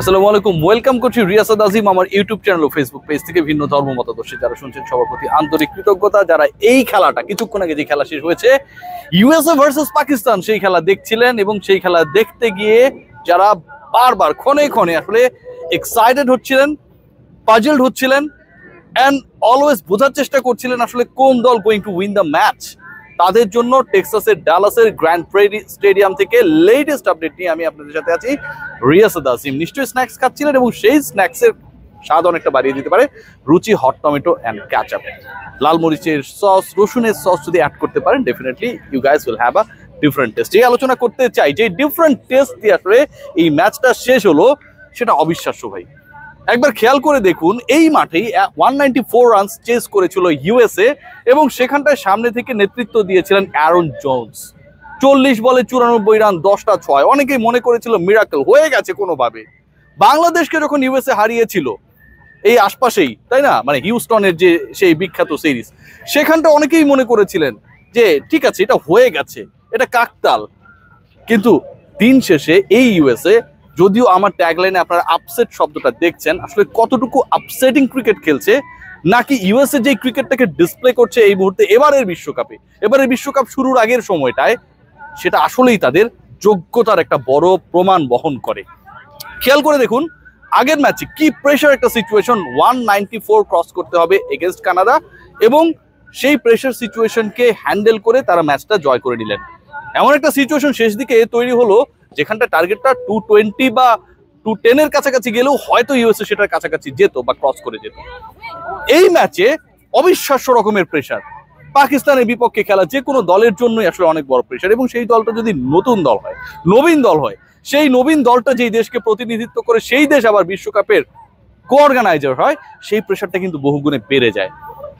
আসসালামু আলাইকুম ওয়েলকাম করছি রিয়াসাদ আজিম আমার ইউটিউব চ্যানেল ও ফেসবুক পেজ থেকে ভিন্ন ধর্ম মতাদর্শী যারা শুনছেন সবার প্রতি আন্তরিক কৃতজ্ঞতা যারা এই খেলাটা কিছুক্ষণ আগে যে খেলা শেষ হয়েছে ইউএসএ ভার্সেস পাকিস্তান সেই খেলা দেখছিলেন এবং সেই খেলা দেখতে গিয়ে যারা বারবার ক্ষণে ক্ষণে আসলে এক্সাইটেড হচ্ছিলেন পাজেলড হচ্ছিলেন অ্যান্ড অলওয়েজ বোঝার চেষ্টা করছিলেন আসলে কোন দল going to win the match তাদের জন্য টেক্সাসের ডালাসের গ্র্যান্ড প্রেরি স্টেডিয়াম থেকে লেটেস্ট আপডেট নিয়ে আমি আপনাদের সাথে আছি রিয়াস দাসিম নিশ্চয়ই স্ন্যাক্স খাচ্ছিলেন এবং সেই স্ন্যাক্সের স্বাদ অনেকটা বাড়িয়ে দিতে পারে Ruchi hot tomato and ketchup লাল মরিচের সস রসুনের সস যদি অ্যাড করতে পারেন definitely you guys will have a different taste এই আলোচনা করতে চাই যে ডিফারেন্ট টেস্ট দিয়ে আসলে এই ম্যাচটা শেষ হলো সেটা অবিশ্বাস্য ভাই একবার খেয়াল করে দেখুন এই মাঠেই ওয়ান রানস চেস করেছিল ইউএসএ এবং সেখানটায় সামনে থেকে নেতৃত্ব দিয়েছিলেন অ্যারন জোন্স চল্লিশ বলে চুরানব্বই রান দশটা ছয় অনেকেই মনে করেছিল মিরাকল হয়ে গেছে কোনোভাবে বাংলাদেশকে যখন ইউএসএ হারিয়েছিল এই আশপাশেই তাই না মানে হিউস্টনের যে সেই বিখ্যাত সিরিজ সেখানটা অনেকেই মনে করেছিলেন যে ঠিক আছে এটা হয়ে গেছে এটা কাকতাল কিন্তু দিন শেষে এই ইউএসএ যদিও আমার ট্যাগলাইনে আপনারা আপসেট শব্দটা দেখছেন আসলে কতটুকু আপসেটিং ক্রিকেট খেলছে নাকি ইউএসএ যে ক্রিকেটটাকে ডিসপ্লে করছে এই মুহূর্তে এবারের বিশ্বকাপে এবারের বিশ্বকাপ শুরুর আগের সময়টায় সেটা আসলেই তাদের যোগ্যতার একটা বড় প্রমাণ বহন করে খেয়াল করে দেখুন আগের ম্যাচে কি প্রেশার একটা সিচুয়েশন ওয়ান ক্রস করতে হবে এগেনস্ট কানাডা এবং সেই প্রেশার সিচুয়েশনকে হ্যান্ডেল করে তারা ম্যাচটা জয় করে নিলেন এমন একটা সিচুয়েশন শেষ দিকে তৈরি হলো যেখানটা টার্গেটটা টু টোয়েন্টি বা টু টেনের কাছাকাছি গেলেও হয়তো ইউএসএ সেটার কাছাকাছি যেত বা ক্রস করে যেত এই ম্যাচে অবিশ্বাস্য রকমের প্রেশার পাকিস্তানের বিপক্ষে খেলা যে কোনো দলের জন্যই আসলে অনেক বড় প্রেশার এবং সেই দলটা যদি নতুন দল হয় নবীন দল হয় সেই নবীন দলটা যেই দেশকে প্রতিনিধিত্ব করে সেই দেশ আবার বিশ্বকাপের কো অর্গানাইজার হয় সেই প্রেশারটা কিন্তু বহুগুণে বেড়ে যায়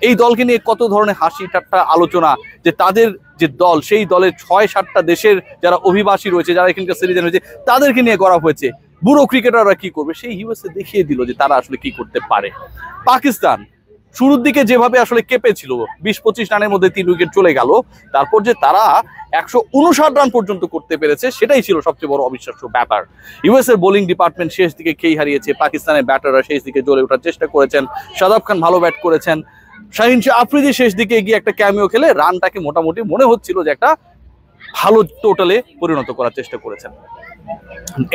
এই দলকে নিয়ে কত ধরনের হাসি ঠাট্টা আলোচনা যে তাদের যে দল সেই দলের ছয় সাতটা দেশের যারা অভিবাসী রয়েছে যারা এখানকার সিটিজেন হয়েছে তাদেরকে নিয়ে করা হয়েছে বুড়ো ক্রিকেটাররা কি করবে সেই ইউএসএ দেখিয়ে দিল যে তারা আসলে কি করতে পারে পাকিস্তান শুরুর দিকে যেভাবে আসলে কেঁপেছিল বিশ পঁচিশ রানের মধ্যে তিন উইকেট চলে গেল তারপর যে তারা একশো উনষাট রান পর্যন্ত করতে পেরেছে সেটাই ছিল সবচেয়ে বড় অবিশ্বাস্য ব্যাপার ইউএস এর বোলিং ডিপার্টমেন্ট শেষ দিকে খেই হারিয়েছে পাকিস্তানের ব্যাটাররা শেষ দিকে জ্বলে ওঠার চেষ্টা করেছেন শাদাব খান ভালো ব্যাট করেছেন শাহ আফ্রিদি শেষ দিকে গিয়ে একটা ক্যামিও খেলে রানটাকে মোটামুটি মনে হচ্ছিল যে একটা ভালো টোটালে পরিণত করার চেষ্টা করেছেন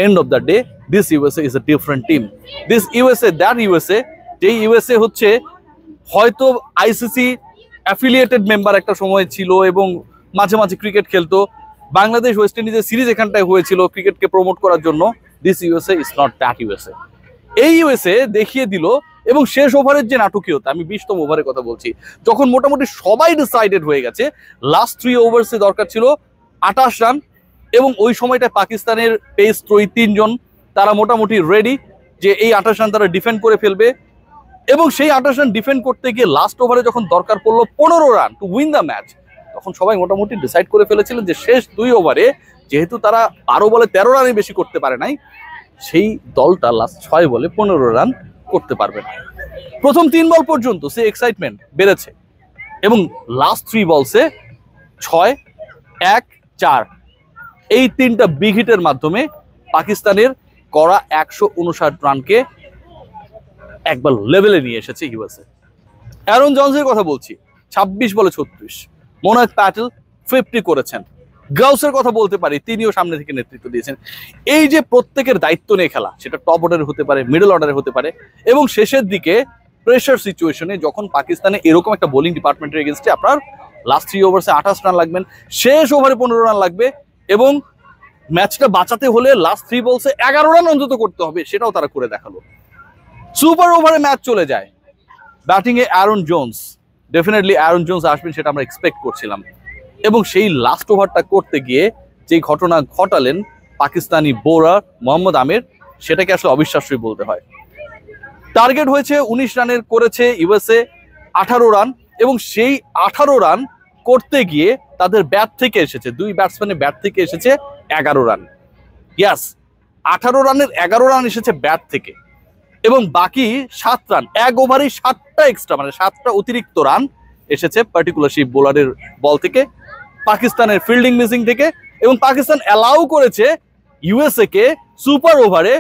end of the day this USA is a different team this USA that USA যে ইউএসএ হচ্ছে হয়তো আইসিসি অ্যাফিলিয়েটেড মেম্বার একটা সময় ছিল এবং মাঝে মাঝে ক্রিকেট খেলতো বাংলাদেশ ওয়েস্ট ইন্ডিজের সিরিজ এখানটায় হয়েছিল ক্রিকেটকে প্রমোট করার জন্য this USA is not that USA এই ইউএসএ দেখিয়ে দিল এবং শেষ ওভারের যে নাটকীয়তা আমি বিশতম ওভারের কথা বলছি যখন মোটামুটি সবাই ডিসাইডেড হয়ে গেছে লাস্ট থ্রি ওভার্সে দরকার ছিল আটাশ রান এবং ওই সময়টা পাকিস্তানের পেস ত্রয় তিনজন তারা মোটামুটি রেডি যে এই আঠাশ রান তারা ডিফেন্ড করে ফেলবে এবং সেই আঠাশ রান ডিফেন্ড করতে গিয়ে লাস্ট ওভারে যখন দরকার পড়লো পনেরো run to win the match তখন সবাই মোটামুটি ডিসাইড করে ফেলেছিলেন যে শেষ দুই ওভারে যেহেতু তারা বারো বলে তেরো রানই বেশি করতে পারে নাই সেই দলটা লাস্ট ছয় বলে পনেরো রান করতে পারবে না প্রথম তিন বল পর্যন্ত সে এক্সাইটমেন্ট বেড়েছে এবং লাস্ট থ্রি বলসে ছয় এক চার এই তিনটা বিগ হিটের মাধ্যমে পাকিস্তানের করা একশো উনষাট রানকে একবার লেভেলে নিয়ে এসেছে ইউএসএ অ্যারন জনসের কথা বলছি ২৬ বলে ছত্রিশ মনোয় প্যাটেল ফিফটি করেছেন গাউসের কথা বলতে পারি তিনিও সামনে থেকে নেতৃত্ব দিয়েছেন এই যে প্রত্যেকের দায়িত্ব নিয়ে খেলা সেটা টপ অর্ডারে হতে পারে মিডল অর্ডারে হতে পারে এবং শেষের দিকে প্রেশার সিচুয়েশনে যখন পাকিস্তানে এরকম একটা বোলিং ডিপার্টমেন্টের এগেনস্টে আপনার লাস্ট থ্রি ওভার্সে আঠাশ রান লাগবেন শেষ ওভারে পনেরো রান লাগবে এবং ম্যাচটা বাঁচাতে হলে লাস্ট থ্রি বলসে এগারো রান অন্তত করতে হবে সেটাও তারা করে দেখালো সুপার ওভারে ম্যাচ চলে যায় ব্যাটিংয়ে Aaron Jones definitely Aaron Jones আসবেন সেটা আমরা এক্সপেক্ট করছিলাম এবং সেই লাস্ট ওভারটা করতে গিয়ে যে ঘটনা ঘটালেন পাকিস্তানি বোলার মোহাম্মদ আমির সেটাকে আসলে অবিশ্বাস্যই বলতে হয় টার্গেট হয়েছে ১৯ রানের করেছে ইউএসএ আঠারো রান এবং সেই আঠারো রান করতে গিয়ে তাদের ব্যাট থেকে এসেছে দুই ব্যাটসম্যানের ব্যাট থেকে এসেছে এগারো রান ইয়াস আঠারো রানের এগারো রান এসেছে ব্যাট থেকে এবং বাকি সাত রান এক ওভারেই সাতটা এক্সট্রা মানে সাতটা অতিরিক্ত রান এসেছে পার্টিকুলার সেই বোলারের বল থেকে পাকিস্তানের ফিল্ডিং মিসিং থেকে এবং পাকিস্তান অ্যালাউ করেছে ইউএসএ কে সুপার ওভারে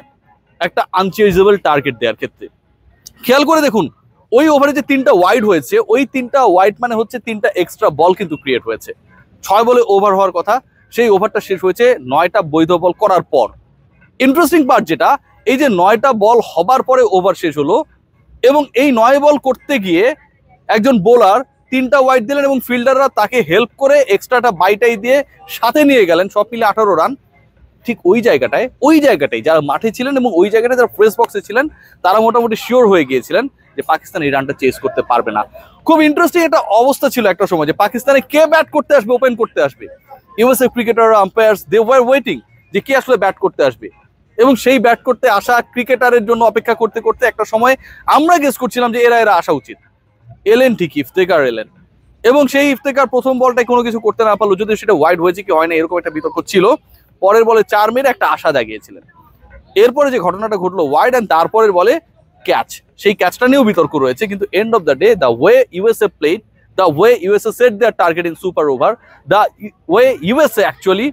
একটা আনচেজেবল টার্গেট দেওয়ার ক্ষেত্রে খেয়াল করে দেখুন ওই ওভারে যে তিনটা ওয়াইড হয়েছে ওই তিনটা ওয়াইড মানে হচ্ছে তিনটা এক্সট্রা বল কিন্তু ক্রিয়েট হয়েছে ছয় বলে ওভার হওয়ার কথা সেই ওভারটা শেষ হয়েছে নয়টা বৈধ বল করার পর ইন্টারেস্টিং পার্ট যেটা এই যে নয়টা বল হবার পরে ওভার শেষ হলো এবং এই নয় বল করতে গিয়ে একজন বোলার তিনটা ওয়াইড দিলেন এবং ফিল্ডাররা তাকে হেল্প করে এক্সট্রাটা বাইটাই দিয়ে সাথে নিয়ে গেলেন সব মিলে আঠারো রান ঠিক ওই জায়গাটায় ওই জায়গাটাই যারা মাঠে ছিলেন এবং ওই জায়গাটায় যারা প্রেস বক্সে ছিলেন তারা মোটামুটি শিওর হয়ে গিয়েছিলেন যে পাকিস্তান এই রানটা চেস করতে পারবে না খুব ইন্টারেস্টিং একটা অবস্থা ছিল একটা সময় যে পাকিস্তানে কে ব্যাট করতে আসবে ওপেন করতে আসবে USA cricketer umpires they were waiting যে কে আসলে ব্যাট করতে আসবে এবং সেই ব্যাট করতে আসা ক্রিকেটারের জন্য অপেক্ষা করতে করতে একটা সময় আমরা গেস করছিলাম যে এরা এরা আসা উচিত এলেন ঠিক ইফতেকার এলেন এবং সেই ইফতেকার প্রথম বলটায় কোনো কিছু করতে না পারলো যদি সেটা ওয়াইড হয়েছে কি হয় না এরকম একটা বিতর্ক ছিল পরের বলে চার মেরে একটা আশা দাগিয়েছিলেন এরপরে যে ঘটনাটা ঘটলো ওয়াইড অ্যান্ড তারপরের বলে ক্যাচ সেই ক্যাচটা নিয়েও বিতর্ক রয়েছে কিন্তু end of the day the way USA played the way USA set their target in super over the way USA actually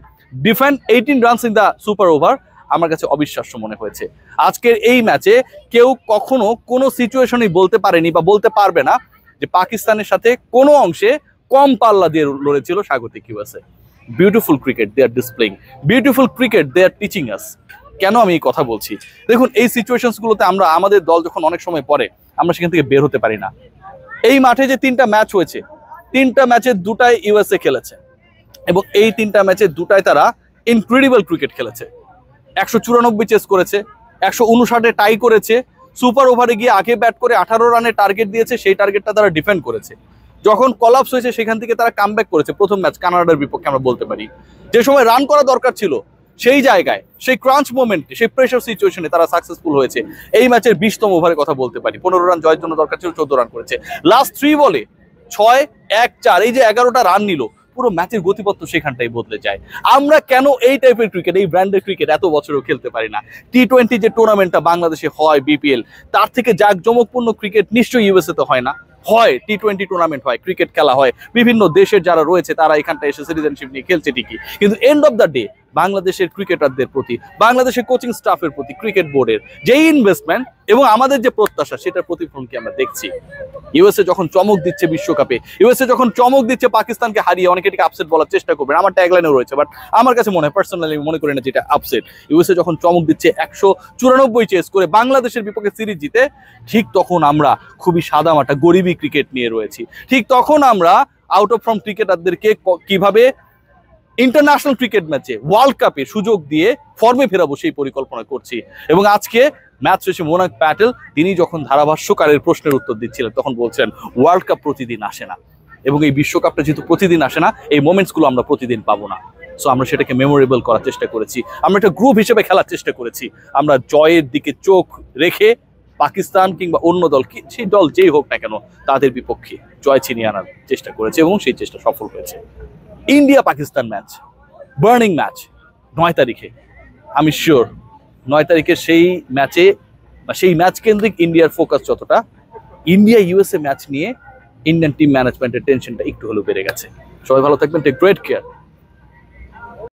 defend eighteen runs in the super over আমার কাছে অবিশ্বাস্য মনে হয়েছে আজকের এই ম্যাচে কেউ কখনো কোনো সিচুয়েশনই বলতে পারেনি বা বলতে পারবে না যে পাকিস্তানের সাথে কোনো অংশে কম পাল্লা দিয়ে লড়েছিল স্বাগতিক USA beautiful cricket they are displaying beautiful cricket they are teaching us কেন আমি এই কথা বলছি দেখুন এই সিচুয়েশনসগুলোতে আমরা আমাদের দল যখন অনেক সময় পরে আমরা সেখান থেকে বের হতে পারি না এই মাঠে যে তিনটা ম্যাচ হয়েছে তিনটা ম্যাচে দুটাই ইউএসএ খেলেছে এবং এই তিনটা ম্যাচে দুটাই তারা ইনক্রেডিবল ক্রিকেট খেলেছে একশো চুরানব্বই চেস করেছে একশো উনষাটে টাই করেছে সুপার ওভারে গিয়ে আগে ব্যাট করে আঠারো রানে টার্গেট দিয়েছে সেই টার্গেটটা তারা ডিফেন্ড করেছে যখন কলাপস হয়েছে সেখান থেকে তারা কাম করেছে প্রথম ম্যাচ কানাডার বিপক্ষে আমরা বলতে পারি যে সময় রান করা দরকার ছিল সেই জায়গায় সেই ক্রাঞ্চ মোমেন্টে সেই প্রেশার সিচুয়েশনে তারা সাকসেসফুল হয়েছে এই ম্যাচের বিশতম ওভারের কথা বলতে পারি পনেরো রান জয়ের জন্য দরকার ছিল চোদ্দ রান করেছে লাস্ট থ্রি বলে ছয় এক চার এই যে এগারোটা রান নিল পুরো ম্যাচের গতিপত্র সেখানটাই বদলে যায় আমরা কেন এই টাইপের ক্রিকেট এই ব্র্যান্ডের ক্রিকেট এত বছরও খেলতে পারি না টি টোয়েন্টি যে টুর্নামেন্টটা বাংলাদেশে হয় বিপিএল তার থেকে জমকপূর্ণ ক্রিকেট নিশ্চয়ই ইউএসএ তো হয় না হয় টি টোয়েন্টি টুর্নামেন্ট হয় ক্রিকেট খেলা হয় বিভিন্ন দেশের যারা রয়েছে তারা এখানটা এসে সিটিজেনশিপ নিয়ে খেলছে ঠিকই কিন্তু এন্ড অফ দ্য ডে বাংলাদেশের ক্রিকেটারদের প্রতি বাংলাদেশের কোচিং স্টাফের প্রতি ক্রিকেট বোর্ডের যেই ইনভেস্টমেন্ট এবং আমাদের যে প্রত্যাশা সেটার প্রতিফলন কি আমরা দেখছি ইউএসএ যখন চমক দিচ্ছে বিশ্বকাপে ইউএসএ যখন চমক দিচ্ছে পাকিস্তানকে হারিয়ে অনেকে এটাকে আপসেট বলার চেষ্টা করবেন আমার ট্যাগলাইনও রয়েছে বাট আমার কাছে মনে হয় পার্সোনালি মনে করি না যেটা আপসেট ইউএসএ যখন চমক দিচ্ছে একশো চুরানব্বই চেস করে বাংলাদেশের বিপক্ষে সিরিজ জিতে ঠিক তখন আমরা খুবই সাদামাটা গরিবী ক্রিকেট নিয়ে রয়েছি ঠিক তখন আমরা আউট অফ ফ্রম ক্রিকেটারদেরকে কিভাবে ইন্টারন্যাশনাল ক্রিকেট ম্যাচে ওয়ার্ল্ড কাপে সুযোগ দিয়ে ফর্মে ফেরাবো সেই পরিকল্পনা করছি এবং আজকে ম্যাচ শেষে মোনাক প্যাটেল তিনি যখন ধারাভাষ্যকারের প্রশ্নের উত্তর দিচ্ছিলেন তখন বলছেন ওয়ার্ল্ড কাপ প্রতিদিন আসে না এবং এই বিশ্বকাপটা যেহেতু প্রতিদিন আসে না এই মোমেন্টসগুলো আমরা প্রতিদিন পাবো না সো আমরা সেটাকে মেমোরেবল করার চেষ্টা করেছি আমরা একটা গ্রুপ হিসেবে খেলার চেষ্টা করেছি আমরা জয়ের দিকে চোখ রেখে পাকিস্তান কিংবা অন্য দল সেই দল যেই হোক না কেন তাদের বিপক্ষে জয় ছিনিয়ে আনার চেষ্টা করেছে এবং সেই চেষ্টা সফল হয়েছে India Pakistan match burning match নয় তারিখে আমি শিওর নয় তারিখে সেই ম্যাচে বা সেই ম্যাচ কেন্দ্রিক ইন্ডিয়ার ফোকাস যতটা ইন্ডিয়া ইউএসএ ম্যাচ নিয়ে ইন্ডিয়ান টিম ম্যানেজমেন্টের টেনশনটা একটু হলেও বেড়ে গেছে সবাই ভালো থাকবেন টেক গ্রেট কেয়ার